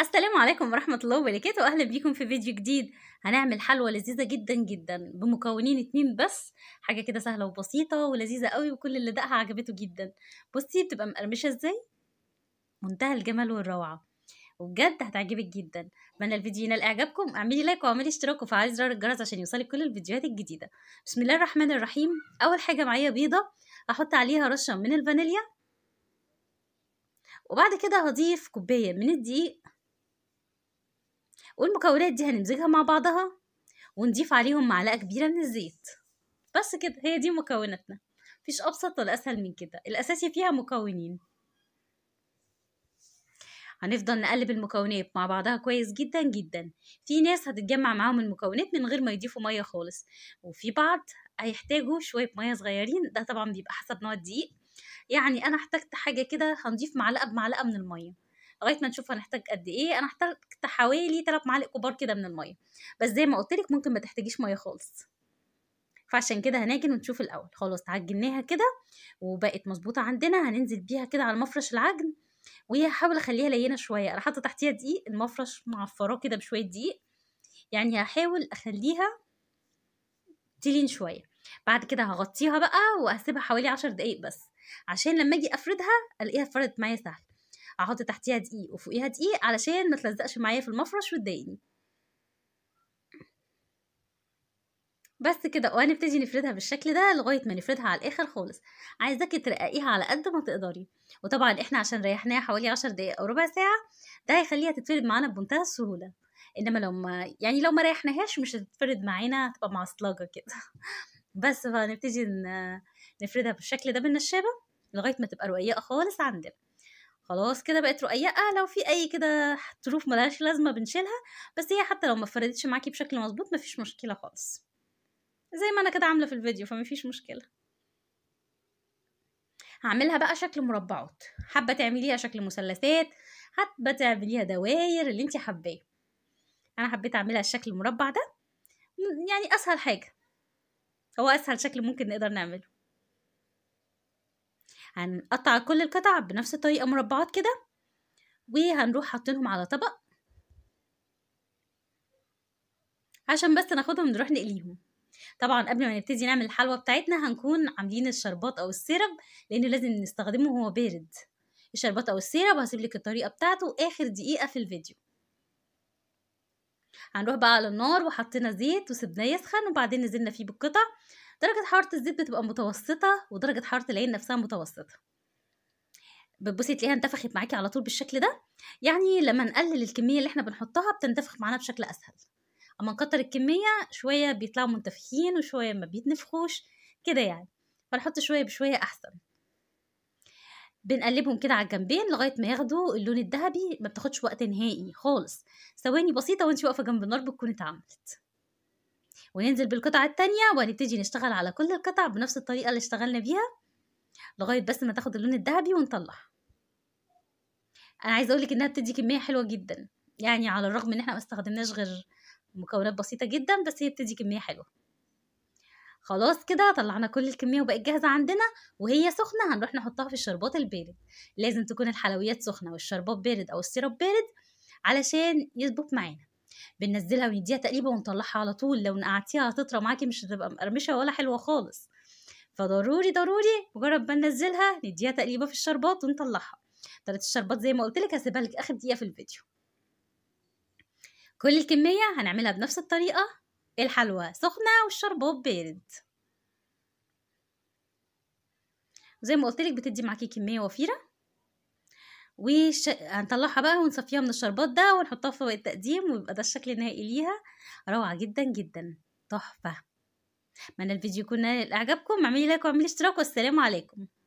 السلام عليكم ورحمة الله وبركاته أهلا بيكم في فيديو جديد هنعمل حلوة لذيذة جدا جدا بمكونين اتنين بس حاجة كده سهلة وبسيطة ولذيذة قوي وكل اللي دقها عجبته جدا بصي بتبقى مقرمشة ازاي منتهى الجمال والروعة وبجد هتعجبك جدا اتمنى الفيديو ينال اعجابكم اعملي لايك واعملي اشتراك وفعلي زر الجرس عشان يوصلك كل الفيديوهات الجديده بسم الله الرحمن الرحيم اول حاجه معايا بيضه هحط عليها رشه من الفانيليا وبعد كده هضيف كوبايه من الدقيق والمكونات دي هنمزجها مع بعضها ونضيف عليهم معلقة كبيرة من الزيت بس كده هي دي مكوناتنا مفيش أبسط ولا أسهل من كده الأساسي فيها مكونين هنفضل نقلب المكونات مع بعضها كويس جدا جدا في ناس هتتجمع معاهم المكونات من غير ما يضيفوا ميه خالص وفي بعض هيحتاجوا شويه ميه صغيرين ده طبعا بيبقى حسب نوع الدقيق يعني انا احتجت حاجه كده هنضيف معلقه بمعلقه من الميه لغايه ما نشوف هنحتاج قد ايه انا احتاجت حوالي 3 معالق كبار كده من الميه بس زي ما قلت لك ممكن ما تحتاجيش ميه خالص فعشان كده هنعجن ونشوف الاول خلاص عجناها كده وبقت مظبوطه عندنا هننزل بيها كده على مفرش العجن وهحاول اخليها لينه شويه انا حاطه تحتيها دقيق المفرش معفراه كده بشويه دقيق يعني هحاول اخليها تلين شويه بعد كده هغطيها بقى وهسيبها حوالي عشر دقايق بس عشان لما اجي افردها الاقيها فردت معايا سهل هحط تحتيها دقيق وفوقيها دقيق علشان ما تلزقش معايا في المفرش وتضايقني بس كده وهنبتدي نفردها بالشكل ده لغايه ما نفردها على الاخر خالص عايزاكي ترققيها على قد ما تقدري وطبعا احنا عشان ريحناها حوالي 10 دقائق او ربع ساعه ده هيخليها تتفرد معانا بمنتهى السهوله انما لو ما يعني لو ما ريحناهاش مش هتتفرد معانا تبقى مع الصلاجه كده بس فنبتدي نفردها بالشكل ده بالنشابه لغايه ما تبقى رقيقه خالص عندنا خلاص كده بقت رقيقه لو في اي كده ظروف ملهاش لازمه بنشيلها بس هي حتى لو ما فردتش معاكي بشكل مظبوط مفيش مشكله خالص زي ما انا كده عامله في الفيديو فمفيش مشكله هعملها بقى شكل مربعات حابه تعمليها شكل مثلثات حابه تعمليها دواير اللي انت حباه انا حبيت اعملها الشكل المربع ده يعني اسهل حاجه هو اسهل شكل ممكن نقدر نعمله هنقطع كل القطع بنفس الطريقة مربعات كده وهنروح حاطينهم على طبق عشان بس ناخدهم نروح نقليهم طبعا قبل ما نبتدي نعمل الحلوى بتاعتنا هنكون عاملين الشربات او السيرب لانه لازم نستخدمه وهو بارد الشربات او السيرب هسيب لك الطريقه بتاعته اخر دقيقه في الفيديو هنروح بقى على النار وحطينا زيت وسبناه يسخن وبعدين نزلنا فيه بالقطع درجة حرارة الزيت بتبقى متوسطة ودرجة حرارة العين نفسها متوسطة بتبصي تلاقيها انتفخت معاكي على طول بالشكل ده يعني لما نقلل الكمية اللي احنا بنحطها بتنتفخ معانا بشكل أسهل أما نكتر الكمية شوية بيطلعوا منتفخين وشوية ما بيتنفخوش كده يعني فنحط شوية بشوية أحسن بنقلبهم كده على الجنبين لغايه ما ياخدوا اللون الذهبي ما بتاخدش وقت نهائي خالص ثواني بسيطه وانت واقفه جنب النار بتكون اتعملت وننزل بالقطعة التانية ونبتدي نشتغل على كل القطع بنفس الطريقة اللي اشتغلنا بيها لغاية بس ما تاخد اللون الذهبي ونطلع انا عايزة اقولك انها بتدي كمية حلوة جدا يعني على الرغم ان احنا ما استخدمناش غير مكونات بسيطة جدا بس هي بتدي كمية حلوة خلاص كده طلعنا كل الكمية وبقت جاهزة عندنا وهي سخنة هنروح نحطها في الشربات البارد لازم تكون الحلويات سخنة والشربات بارد أو السيراب بارد علشان يظبط معانا بننزلها ونديها تقليبه ونطلعها على طول لو نقعتيها هتطرى معاكي مش هتبقى مقرمشه ولا حلوه خالص فضروري ضروري مجرد ما ننزلها نديها تقليبه في الشربات ونطلعها طريقه الشربات زي ما قلت لك هسيبها لك اخر دقيقه في الفيديو كل الكميه هنعملها بنفس الطريقه الحلوى سخنه والشربات بارد زي ما قلت لك بتدي معاكي كميه وفيره وش... بقى ونصفيها من الشربات ده ونحطها في طبق التقديم ويبقى ده الشكل النهائي ليها روعه جدا جدا تحفه اتمنى الفيديو يكون نال اعجابكم اعملي لايك واعملي اشتراك والسلام عليكم